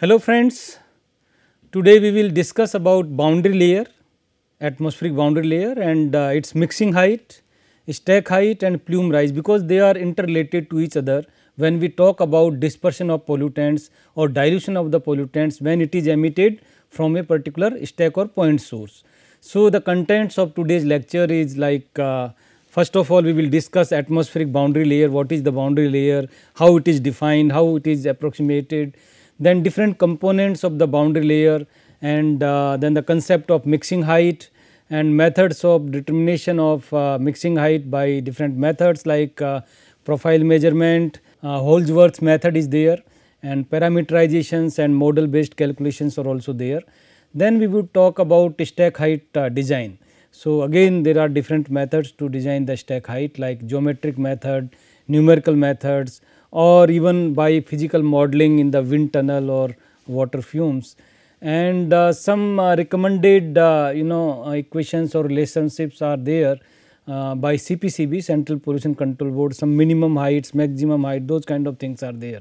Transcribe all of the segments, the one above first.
Hello friends, today we will discuss about boundary layer, atmospheric boundary layer and uh, its mixing height, stack height and plume rise because they are interrelated to each other when we talk about dispersion of pollutants or dilution of the pollutants when it is emitted from a particular stack or point source. So, the contents of today's lecture is like uh, First of all, we will discuss atmospheric boundary layer, what is the boundary layer, how it is defined, how it is approximated, then different components of the boundary layer and uh, then the concept of mixing height and methods of determination of uh, mixing height by different methods like uh, profile measurement, uh, Holzworth method is there and parameterizations and model based calculations are also there. Then we would talk about stack height uh, design. So, again there are different methods to design the stack height like geometric method, numerical methods, or even by physical modeling in the wind tunnel or water fumes. And uh, some uh, recommended uh, you know uh, equations or relationships are there uh, by CPCB Central Pollution Control Board some minimum heights, maximum height those kind of things are there.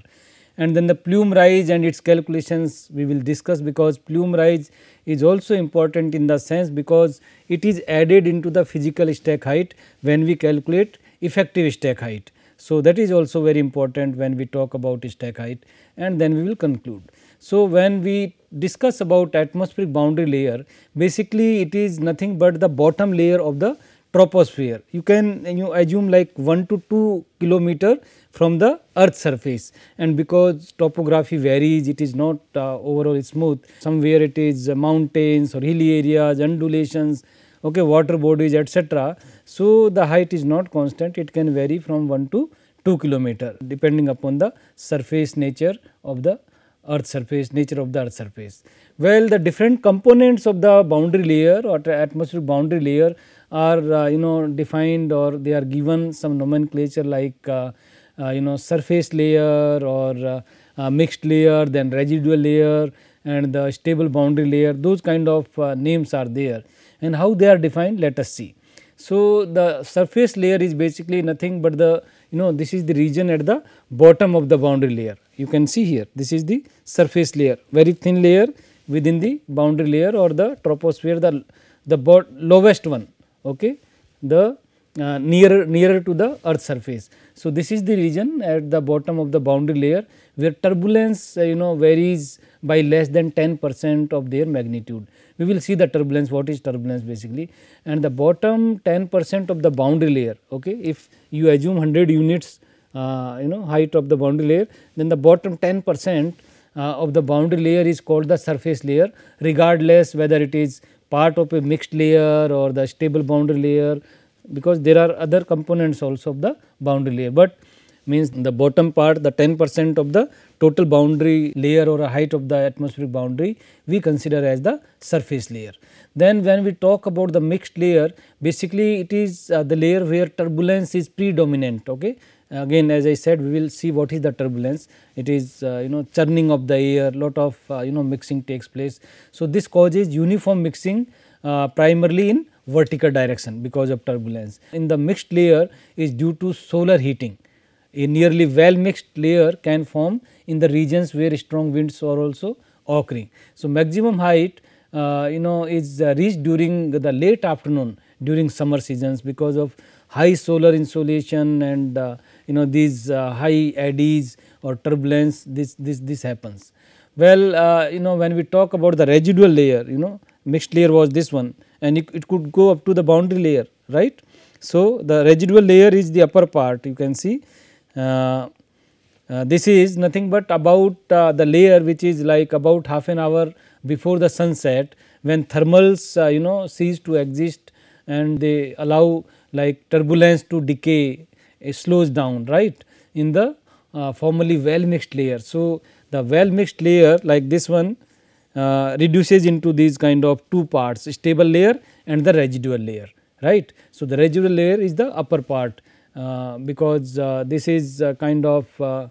And then the plume rise and its calculations we will discuss because plume rise is also important in the sense because it is added into the physical stack height when we calculate effective stack height. So, that is also very important when we talk about stack height and then we will conclude. So, when we discuss about atmospheric boundary layer basically it is nothing but the bottom layer of the troposphere. You can you assume like 1 to 2 kilometer from the earth surface and because topography varies it is not uh, overall smooth somewhere it is mountains or hilly areas undulations okay water bodies etc so, the height is not constant it can vary from 1 to 2 kilometer depending upon the surface nature of the earth surface nature of the earth surface. Well, the different components of the boundary layer or atmospheric boundary layer are uh, you know defined or they are given some nomenclature like uh, uh, you know surface layer or uh, uh, mixed layer then residual layer and the stable boundary layer those kind of uh, names are there and how they are defined let us see. So, the surface layer is basically nothing but the you know this is the region at the bottom of the boundary layer. You can see here this is the surface layer very thin layer within the boundary layer or the troposphere the, the lowest one okay the uh, nearer nearer to the earth surface. So, this is the region at the bottom of the boundary layer where turbulence uh, you know varies by less than 10 percent of their magnitude we will see the turbulence, what is turbulence basically and the bottom 10 percent of the boundary layer. Okay, If you assume 100 units uh, you know height of the boundary layer, then the bottom 10 percent uh, of the boundary layer is called the surface layer regardless whether it is part of a mixed layer or the stable boundary layer because there are other components also of the boundary layer. But means the bottom part the 10 percent of the total boundary layer or a height of the atmospheric boundary we consider as the surface layer. Then when we talk about the mixed layer basically it is uh, the layer where turbulence is predominant okay. Again as I said we will see what is the turbulence it is uh, you know churning of the air lot of uh, you know mixing takes place. So, this causes uniform mixing uh, primarily in vertical direction because of turbulence. In the mixed layer is due to solar heating a nearly well mixed layer can form in the regions where strong winds are also occurring. So, maximum height uh, you know is uh, reached during the late afternoon during summer seasons because of high solar insolation and uh, you know these uh, high eddies or turbulence this this this happens. Well, uh, you know when we talk about the residual layer you know mixed layer was this one and it, it could go up to the boundary layer right. So, the residual layer is the upper part you can see uh, uh, this is nothing but about uh, the layer which is like about half an hour before the sunset when thermals you know cease to exist and they allow like turbulence to decay it slows down right in the uh, formerly well mixed layer. So, the well mixed layer like this one uh, reduces into these kind of two parts stable layer and the residual layer right. So, the residual layer is the upper part uh, because uh, this is kind of uh,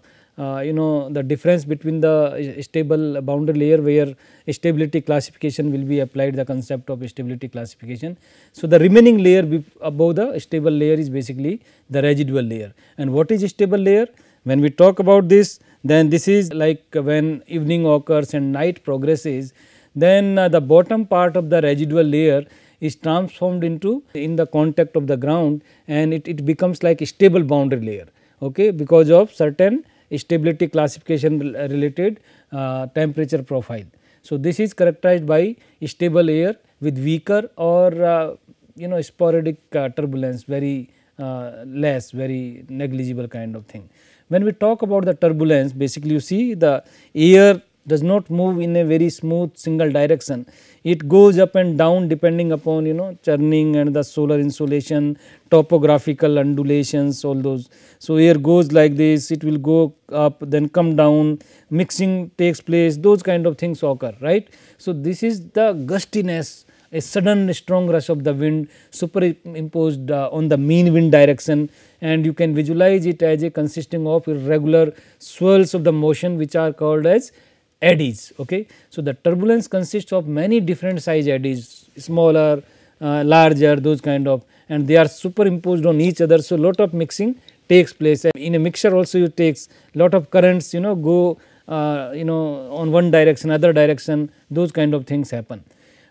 you know the difference between the stable boundary layer where stability classification will be applied the concept of stability classification. So, the remaining layer above the stable layer is basically the residual layer and what is stable layer? When we talk about this then this is like when evening occurs and night progresses then the bottom part of the residual layer is transformed into in the contact of the ground and it, it becomes like a stable boundary layer okay, because of certain stability classification uh, related uh, temperature profile. So, this is characterized by stable air with weaker or uh, you know sporadic uh, turbulence very uh, less very negligible kind of thing. When we talk about the turbulence basically you see the air does not move in a very smooth single direction it goes up and down depending upon you know churning and the solar insolation, topographical undulations all those. So, air goes like this it will go up then come down mixing takes place those kind of things occur right. So, this is the gustiness a sudden strong rush of the wind superimposed uh, on the mean wind direction and you can visualize it as a consisting of irregular swirls of the motion which are called as eddies. Okay. So, the turbulence consists of many different size eddies smaller, uh, larger those kind of and they are superimposed on each other. So, lot of mixing takes place and in a mixture also you takes lot of currents you know go uh, you know on one direction other direction those kind of things happen.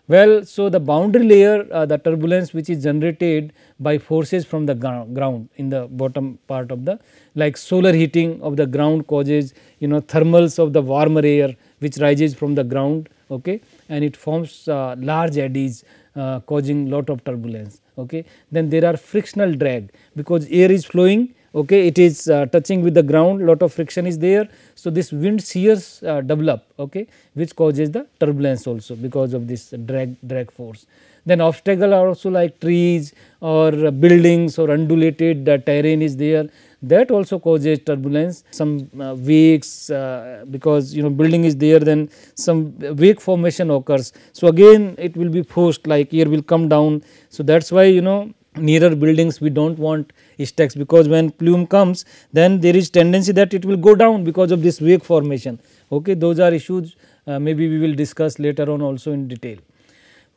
Well, so the boundary layer uh, the turbulence which is generated by forces from the ground in the bottom part of the like solar heating of the ground causes you know thermals of the warmer air which rises from the ground okay and it forms uh, large eddies uh, causing lot of turbulence okay then there are frictional drag because air is flowing okay it is uh, touching with the ground lot of friction is there. So, this wind shears uh, develop okay which causes the turbulence also because of this drag drag force. Then obstacle are also like trees or buildings or undulated terrain is there that also causes turbulence some uh, wakes uh, because you know building is there then some wake formation occurs. So, again it will be forced like air will come down. So, that is why you know nearer buildings we do not want stacks because when plume comes then there is tendency that it will go down because of this wake formation okay those are issues uh, maybe we will discuss later on also in detail.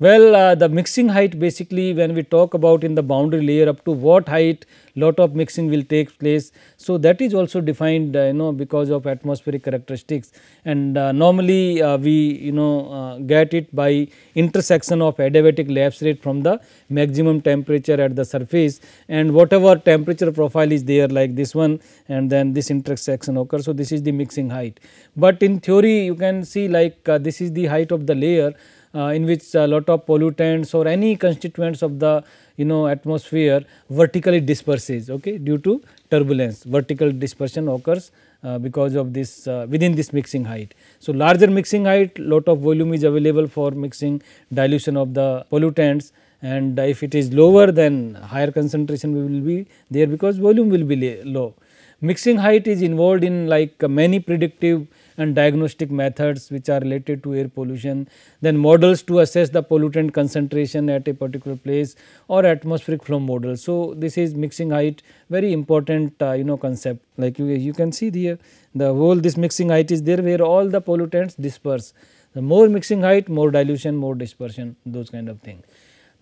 Well, uh, the mixing height basically when we talk about in the boundary layer up to what height lot of mixing will take place. So, that is also defined uh, you know because of atmospheric characteristics and uh, normally uh, we you know uh, get it by intersection of adiabatic lapse rate from the maximum temperature at the surface and whatever temperature profile is there like this one and then this intersection occurs. So, this is the mixing height, but in theory you can see like uh, this is the height of the layer uh, in which a lot of pollutants or any constituents of the you know atmosphere vertically disperses okay due to turbulence vertical dispersion occurs uh, because of this uh, within this mixing height. So, larger mixing height lot of volume is available for mixing dilution of the pollutants and if it is lower then higher concentration will be there because volume will be low. Mixing height is involved in like many predictive and diagnostic methods which are related to air pollution, then models to assess the pollutant concentration at a particular place or atmospheric flow model. So, this is mixing height very important uh, you know concept like you, you can see the, the whole this mixing height is there where all the pollutants disperse. The more mixing height, more dilution, more dispersion those kind of thing.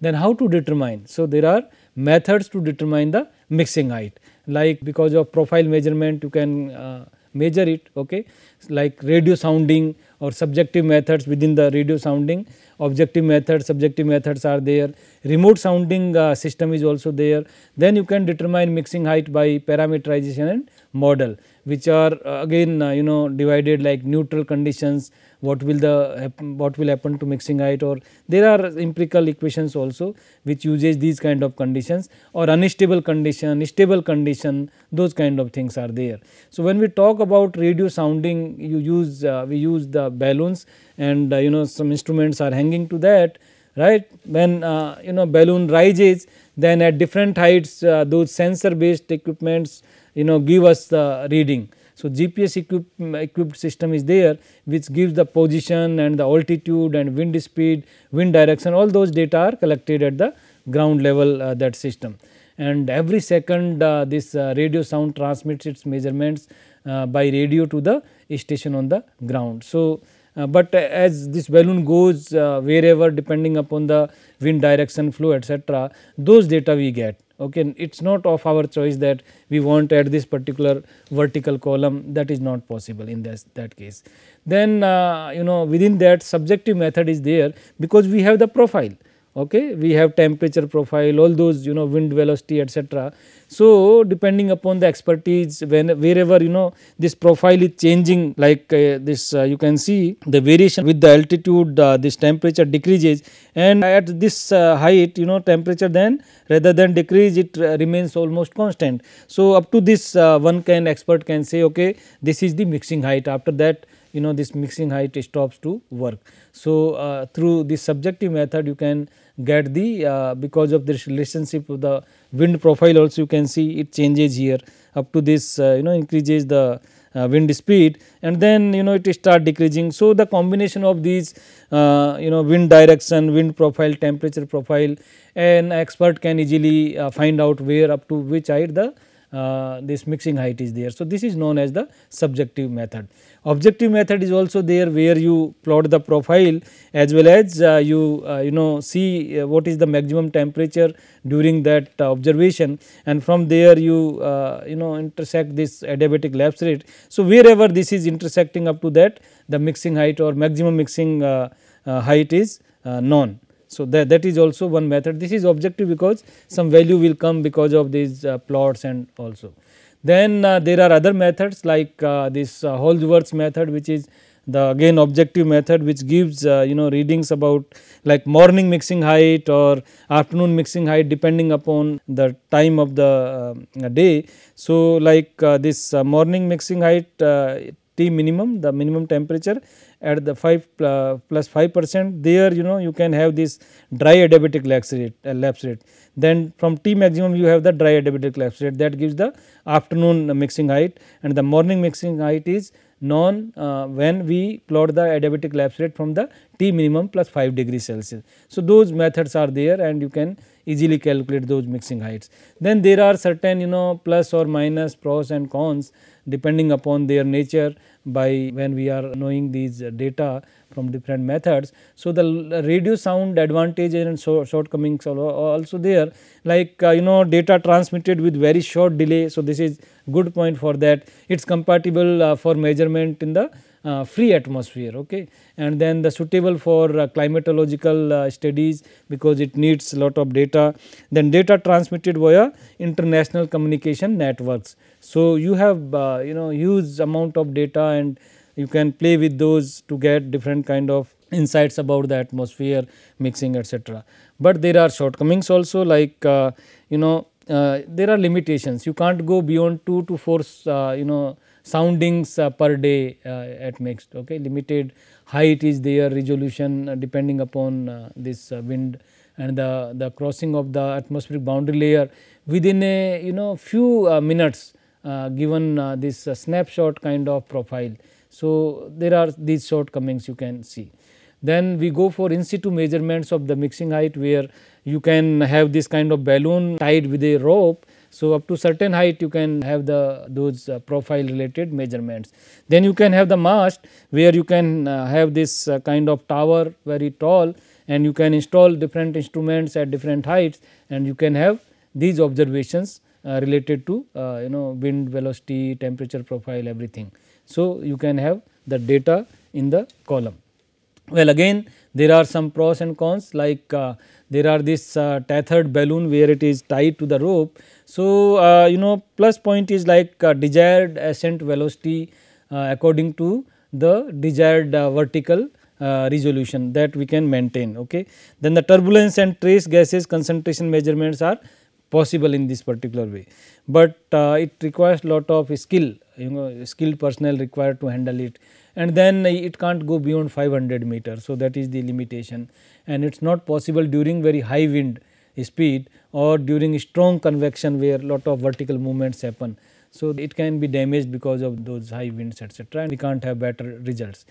Then how to determine? So, there are methods to determine the mixing height like because of profile measurement you can uh, measure it okay like radio sounding or subjective methods within the radio sounding objective methods subjective methods are there remote sounding uh, system is also there then you can determine mixing height by parameterization and model which are uh, again uh, you know divided like neutral conditions what will the what will happen to mixing height or there are empirical equations also which uses these kind of conditions or unstable condition stable condition those kind of things are there so when we talk about radio sounding you use uh, we use the balloons and uh, you know some instruments are hanging to that right when uh, you know balloon rises then at different heights uh, those sensor based equipments you know give us the reading. So, GPS equip, equipped system is there which gives the position and the altitude and wind speed, wind direction all those data are collected at the ground level uh, that system. And every second uh, this uh, radio sound transmits its measurements uh, by radio to the station on the ground. So, uh, but uh, as this balloon goes wherever depending upon the wind direction flow etc., those data we get okay it is not of our choice that we want at this particular vertical column that is not possible in this, that case. Then uh, you know within that subjective method is there because we have the profile okay we have temperature profile all those you know wind velocity etc so depending upon the expertise when wherever you know this profile is changing like uh, this uh, you can see the variation with the altitude uh, this temperature decreases and at this uh, height you know temperature then rather than decrease it uh, remains almost constant so up to this uh, one can expert can say okay this is the mixing height after that you know this mixing height stops to work. So, uh, through this subjective method you can get the uh, because of this relationship of the wind profile also you can see it changes here up to this uh, you know increases the uh, wind speed and then you know it start decreasing. So, the combination of these uh, you know wind direction, wind profile, temperature profile an expert can easily uh, find out where up to which height the uh, this mixing height is there. So, this is known as the subjective method. Objective method is also there where you plot the profile as well as uh, you uh, you know see uh, what is the maximum temperature during that observation and from there you uh, you know intersect this adiabatic lapse rate. So, wherever this is intersecting up to that the mixing height or maximum mixing height is known. So, that, that is also one method this is objective because some value will come because of these uh, plots and also. Then uh, there are other methods like uh, this uh, method which is the again objective method which gives uh, you know readings about like morning mixing height or afternoon mixing height depending upon the time of the uh, day. So, like uh, this morning mixing height T minimum the minimum temperature at the 5 plus 5 percent there you know you can have this dry adiabatic lapse rate, uh, lapse rate. Then from T maximum you have the dry adiabatic lapse rate that gives the afternoon mixing height and the morning mixing height is known uh, when we plot the adiabatic lapse rate from the T minimum plus 5 degree Celsius. So, those methods are there and you can easily calculate those mixing heights. Then there are certain you know plus or minus pros and cons depending upon their nature by when we are knowing these data from different methods. So, the radio sound advantages and shortcomings are also there like uh, you know data transmitted with very short delay. So, this is good point for that it is compatible uh, for measurement in the uh, free atmosphere okay and then the suitable for uh, climatological uh, studies because it needs lot of data then data transmitted via international communication networks so, you have uh, you know huge amount of data and you can play with those to get different kind of insights about the atmosphere mixing etc. But there are shortcomings also like uh, you know uh, there are limitations you can't go beyond 2 to 4 uh, you know soundings uh, per day uh, at mixed okay limited height is there resolution depending upon this wind and the, the crossing of the atmospheric boundary layer within a you know few minutes uh, given uh, this uh, snapshot kind of profile. So, there are these shortcomings you can see. Then we go for in situ measurements of the mixing height where you can have this kind of balloon tied with a rope. So, up to certain height you can have the those profile related measurements. Then you can have the mast where you can have this kind of tower very tall and you can install different instruments at different heights and you can have these observations uh, related to uh, you know wind velocity, temperature profile everything. So, you can have the data in the column. Well again there are some pros and cons like uh, there are this uh, tethered balloon where it is tied to the rope. So, uh, you know plus point is like uh, desired ascent velocity according to the desired vertical resolution that we can maintain. Okay. Then the turbulence and trace gases concentration measurements are possible in this particular way. But uh, it requires lot of skill you know skilled personnel required to handle it and then it can't go beyond 500 meters. So, that is the limitation and it is not possible during very high wind speed or during strong convection where lot of vertical movements happen. So, it can be damaged because of those high winds etc. and we can't have better results.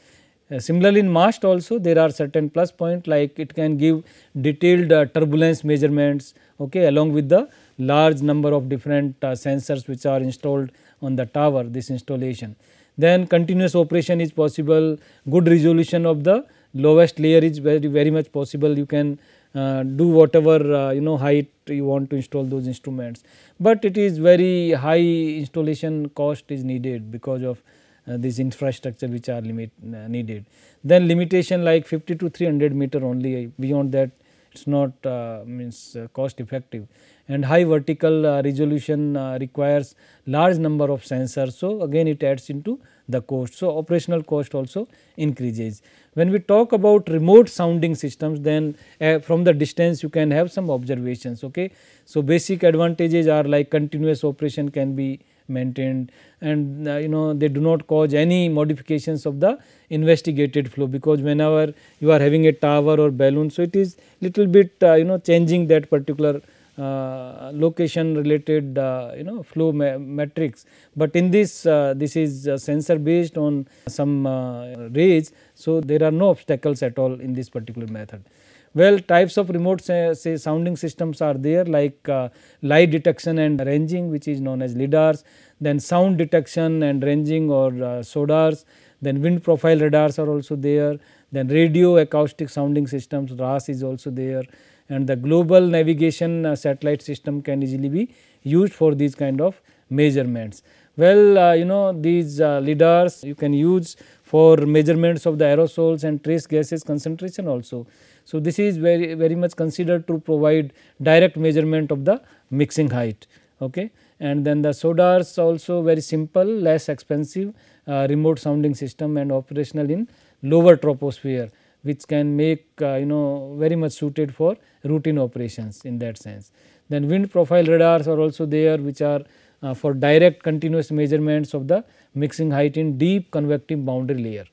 Uh, similarly, in mast also there are certain plus point like it can give detailed uh, turbulence measurements okay, along with the large number of different uh, sensors which are installed on the tower this installation. Then continuous operation is possible, good resolution of the lowest layer is very very much possible you can uh, do whatever uh, you know height you want to install those instruments. But it is very high installation cost is needed because of uh, these infrastructure which are limit uh, needed. Then limitation like 50 to 300 meter only beyond that it is not uh, means cost effective and high vertical resolution requires large number of sensors. So, again it adds into the cost. So, operational cost also increases. When we talk about remote sounding systems then uh, from the distance you can have some observations. Okay. So, basic advantages are like continuous operation can be maintained and uh, you know they do not cause any modifications of the investigated flow because whenever you are having a tower or balloon. So, it is little bit uh, you know changing that particular uh, location related uh, you know flow matrix, but in this uh, this is uh, sensor based on some rays. So, there are no obstacles at all in this particular method. Well, types of remote say, say sounding systems are there like uh, lie detection and ranging which is known as LIDARs, then sound detection and ranging or uh, SODARs, then wind profile radars are also there, then radio acoustic sounding systems RAS is also there and the global navigation uh, satellite system can easily be used for these kind of measurements. Well, uh, you know these uh, LIDARs you can use for measurements of the aerosols and trace gases concentration also. So, this is very very much considered to provide direct measurement of the mixing height. Okay. And then the SODARs also very simple less expensive uh, remote sounding system and operational in lower troposphere which can make uh, you know very much suited for routine operations in that sense. Then wind profile radars are also there which are uh, for direct continuous measurements of the mixing height in deep convective boundary layer.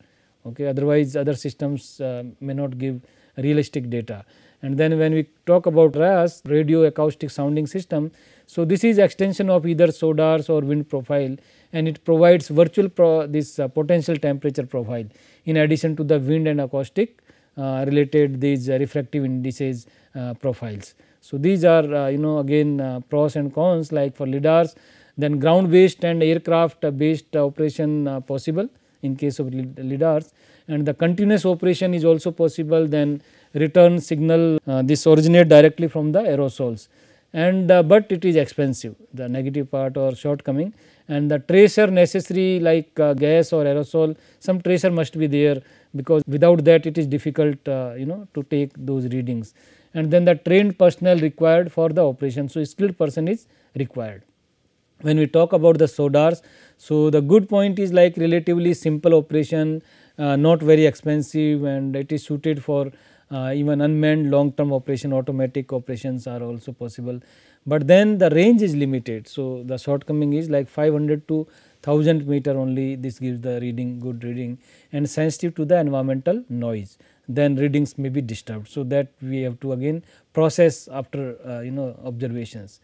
Okay. Otherwise, other systems uh, may not give realistic data. And then when we talk about RAS radio acoustic sounding system, so this is extension of either SODARS or wind profile and it provides virtual pro this uh, potential temperature profile in addition to the wind and acoustic uh, related these refractive indices uh, profiles. So, these are uh, you know again uh, pros and cons like for lidars then ground based and aircraft based operation uh, possible in case of lidars and the continuous operation is also possible then return signal uh, this originate directly from the aerosols and uh, but it is expensive the negative part or shortcoming and the tracer necessary like uh, gas or aerosol some tracer must be there because without that it is difficult you know to take those readings and then the trained personnel required for the operation. So, skilled person is required. When we talk about the SODARs, so the good point is like relatively simple operation, uh, not very expensive and it is suited for uh, even unmanned long term operation, automatic operations are also possible. But then the range is limited, so the shortcoming is like 500 to 1000 meter only this gives the reading good reading and sensitive to the environmental noise then readings may be disturbed. So, that we have to again process after uh, you know observations.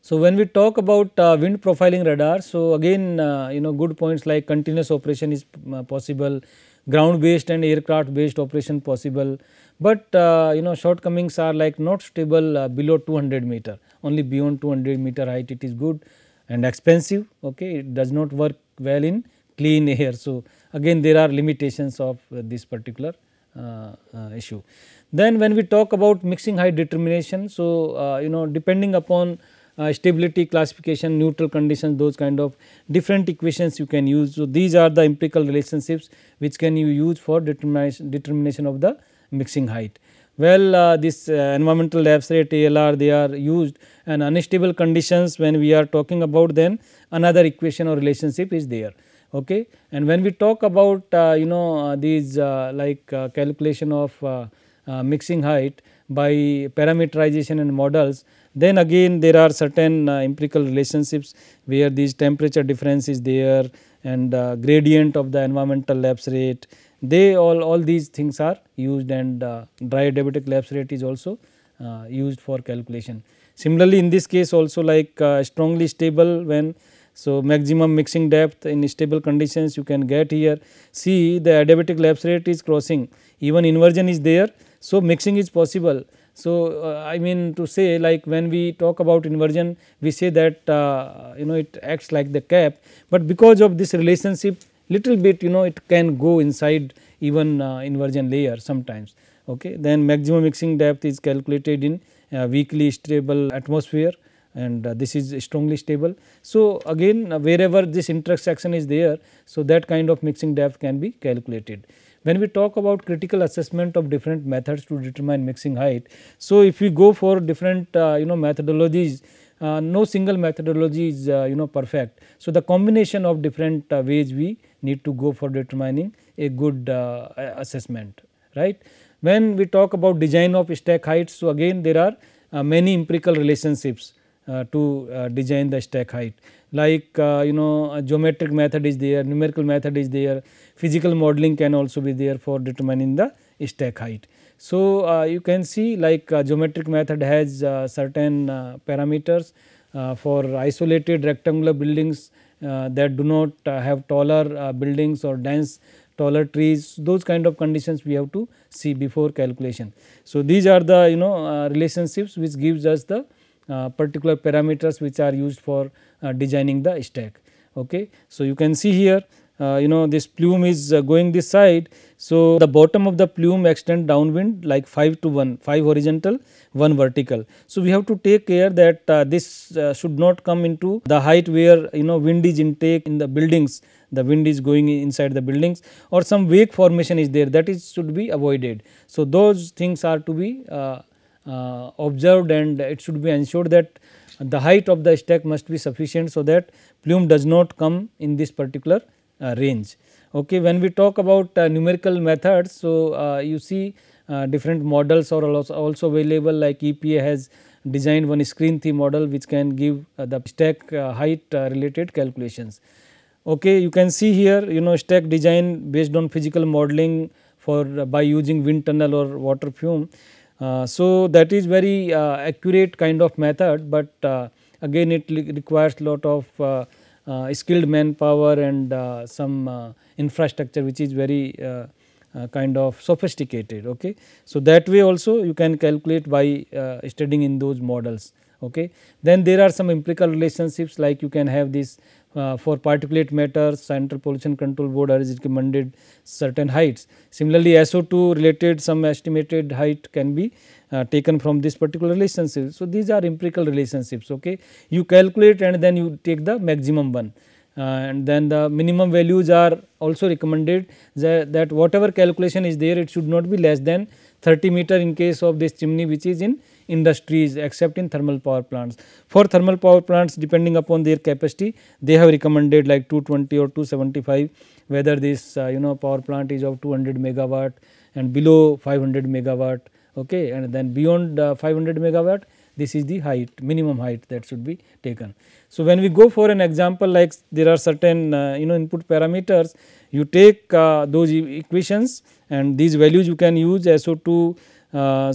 So, when we talk about uh, wind profiling radar, so again uh, you know good points like continuous operation is uh, possible, ground based and aircraft based operation possible, but uh, you know shortcomings are like not stable uh, below 200 meter, only beyond 200 meter height it is good and expensive, okay. it does not work well in clean air. So, again there are limitations of this particular uh, uh, issue. Then when we talk about mixing height determination, so uh, you know depending upon uh, stability classification, neutral conditions, those kind of different equations you can use. So, these are the empirical relationships which can you use for determination, determination of the mixing height. Well, uh, this uh, environmental lapse rate ALR they are used and unstable conditions when we are talking about then another equation or relationship is there okay. And when we talk about uh, you know uh, these uh, like calculation of mixing height by parameterization and models then again there are certain empirical relationships where these temperature difference is there and gradient of the environmental lapse rate they all all these things are used and uh, adiabatic lapse rate is also uh, used for calculation. Similarly, in this case also like uh, strongly stable when so, maximum mixing depth in stable conditions you can get here. See the adiabatic lapse rate is crossing even inversion is there. So, mixing is possible. So, uh, I mean to say like when we talk about inversion we say that uh, you know it acts like the cap, but because of this relationship little bit you know it can go inside even uh, inversion layer sometimes. Okay. Then maximum mixing depth is calculated in uh, weakly stable atmosphere and uh, this is strongly stable. So, again uh, wherever this intersection is there, so that kind of mixing depth can be calculated. When we talk about critical assessment of different methods to determine mixing height, so if we go for different uh, you know methodologies, uh, no single methodology is uh, you know perfect. So, the combination of different uh, ways we need to go for determining a good assessment, right. When we talk about design of stack heights, so again there are many empirical relationships uh, to uh, design the stack height. Like uh, you know geometric method is there, numerical method is there, physical modeling can also be there for determining the stack height. So, uh, you can see like uh, geometric method has uh, certain uh, parameters uh, for isolated rectangular buildings uh, that do not uh, have taller uh, buildings or dense taller trees those kind of conditions we have to see before calculation. So, these are the you know uh, relationships which gives us the uh, Uh, particular parameters which are used for uh, designing the stack. Okay. So, you can see here uh, you know this plume is uh, going this side. So, the bottom of the plume extend downwind like 5 to 1, 5 horizontal, 1 vertical. So, we have to take care that uh, this uh, should not come into the height where you know wind is intake in the buildings, the wind is going inside the buildings or some wake formation is there that is should be avoided. So, those things are to be uh, observed and it should be ensured that the height of the stack must be sufficient so that plume does not come in this particular uh, range. Okay, when we talk about uh, numerical methods, so uh, you see uh, different models are also available like EPA has designed one screen tree model which can give uh, the stack height related calculations. Okay, you can see here you know stack design based on physical modeling for by using wind tunnel or water fume uh, so, that is very uh, accurate kind of method, but uh, again it requires lot of skilled manpower and some infrastructure which is very kind of sophisticated. Okay. So, that way also you can calculate by studying in those models. Okay. Then there are some empirical relationships like you can have this uh, for particulate matter central pollution control board is recommended certain heights. Similarly, SO2 related some estimated height can be uh, taken from this particular relationship. So, these are empirical relationships ok. You calculate and then you take the maximum one uh, and then the minimum values are also recommended that, that whatever calculation is there it should not be less than 30 meter in case of this chimney which is in industries except in thermal power plants. For thermal power plants depending upon their capacity they have recommended like 220 or 275 whether this uh, you know power plant is of 200 megawatt and below 500 megawatt okay and then beyond uh, 500 megawatt this is the height minimum height that should be taken. So, when we go for an example like there are certain uh, you know input parameters you take uh, those equations and these values you can use SO2 uh, uh,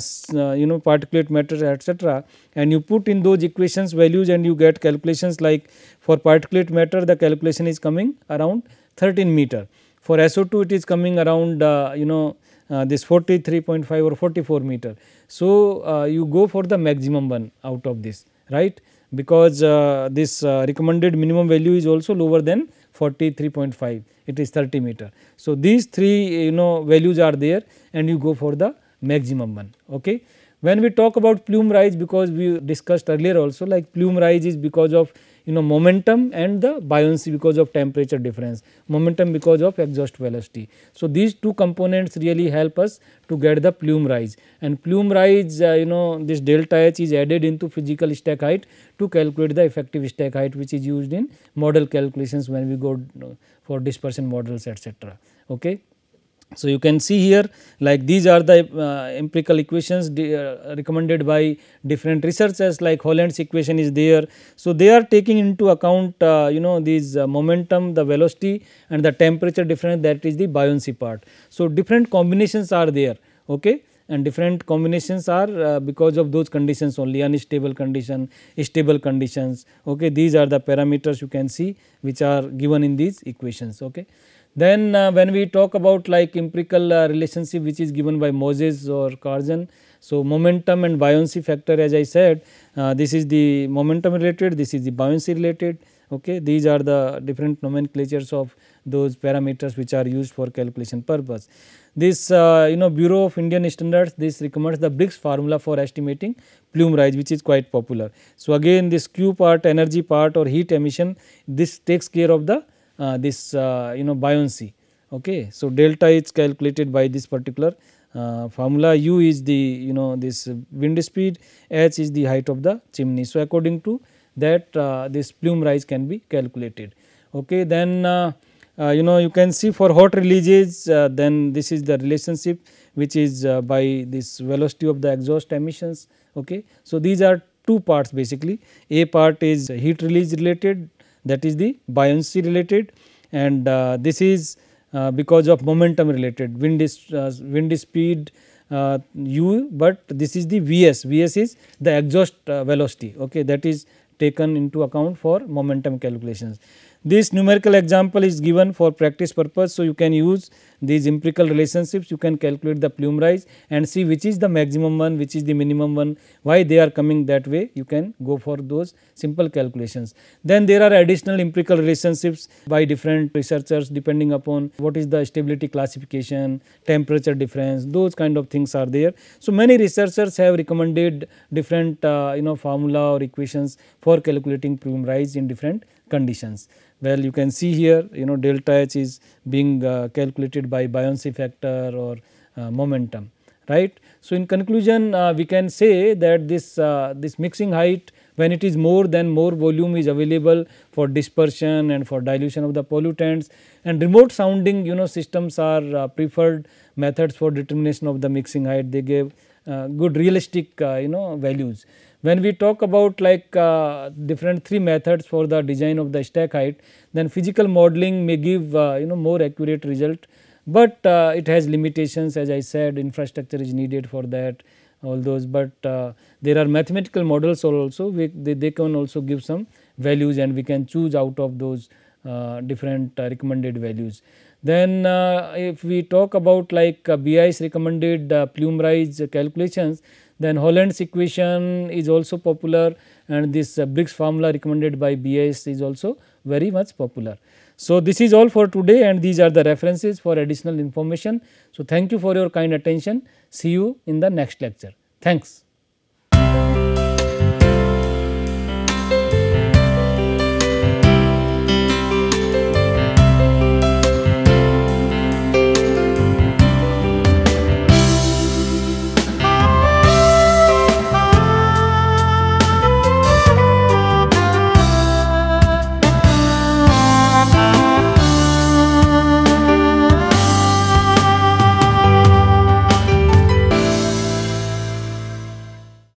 you know particulate matter etc. and you put in those equations values and you get calculations like for particulate matter the calculation is coming around 13 meter. For SO2 it is coming around uh, you know uh, this 43.5 or 44 meter. So, uh, you go for the maximum one out of this right because uh, this uh, recommended minimum value is also lower than 43.5 it is 30 meter. So, these three you know values are there and you go for the maximum one. Okay. When we talk about plume rise because we discussed earlier also like plume rise is because of you know momentum and the buoyancy because of temperature difference, momentum because of exhaust velocity. So, these two components really help us to get the plume rise and plume rise uh, you know this delta h is added into physical stack height to calculate the effective stack height which is used in model calculations when we go uh, for dispersion models etcetera. Okay. So, you can see here like these are the uh, empirical equations uh, recommended by different researchers like Holland's equation is there. So, they are taking into account uh, you know these uh, momentum, the velocity and the temperature difference that is the buoyancy part. So, different combinations are there okay and different combinations are uh, because of those conditions only unstable condition, stable conditions okay these are the parameters you can see which are given in these equations okay. Then uh, when we talk about like empirical uh, relationship which is given by Moses or Carson, so momentum and buoyancy factor as I said, uh, this is the momentum related, this is the buoyancy related, okay. These are the different nomenclatures of those parameters which are used for calculation purpose. This uh, you know Bureau of Indian Standards, this recommends the Briggs formula for estimating plume rise which is quite popular. So again this Q part, energy part or heat emission, this takes care of the uh, this uh, you know buoyancy. Okay. So, delta is calculated by this particular uh, formula u is the you know this wind speed h is the height of the chimney. So, according to that uh, this plume rise can be calculated. Okay. Then uh, uh you know you can see for hot releases then this is the relationship which is by this velocity of the exhaust emissions. Okay. So, these are two parts basically a part is heat release related that is the buoyancy related and uh, this is uh, because of momentum related wind is uh, wind speed uh, u, but this is the Vs, Vs is the exhaust uh, velocity okay, that is taken into account for momentum calculations. This numerical example is given for practice purpose. So, you can use these empirical relationships you can calculate the plume rise and see which is the maximum one, which is the minimum one, why they are coming that way you can go for those simple calculations. Then there are additional empirical relationships by different researchers depending upon what is the stability classification, temperature difference those kind of things are there. So, many researchers have recommended different uh, you know formula or equations for calculating plume rise in different conditions. Well, you can see here you know delta H is being uh, calculated by buoyancy factor or uh, momentum right. So, in conclusion uh, we can say that this, uh, this mixing height when it is more then more volume is available for dispersion and for dilution of the pollutants and remote sounding you know systems are uh, preferred methods for determination of the mixing height they gave uh, good realistic you know values. When we talk about like uh, different three methods for the design of the stack height, then physical modeling may give uh, you know more accurate result, but uh, it has limitations as I said infrastructure is needed for that all those, but uh, there are mathematical models also we, they, they can also give some values and we can choose out of those uh, different recommended values. Then uh, if we talk about like uh, BI's recommended uh, plume rise calculations, then Holland's equation is also popular and this uh, Briggs formula recommended by BIS is also very much popular. So, this is all for today and these are the references for additional information. So, thank you for your kind attention. See you in the next lecture. Thanks.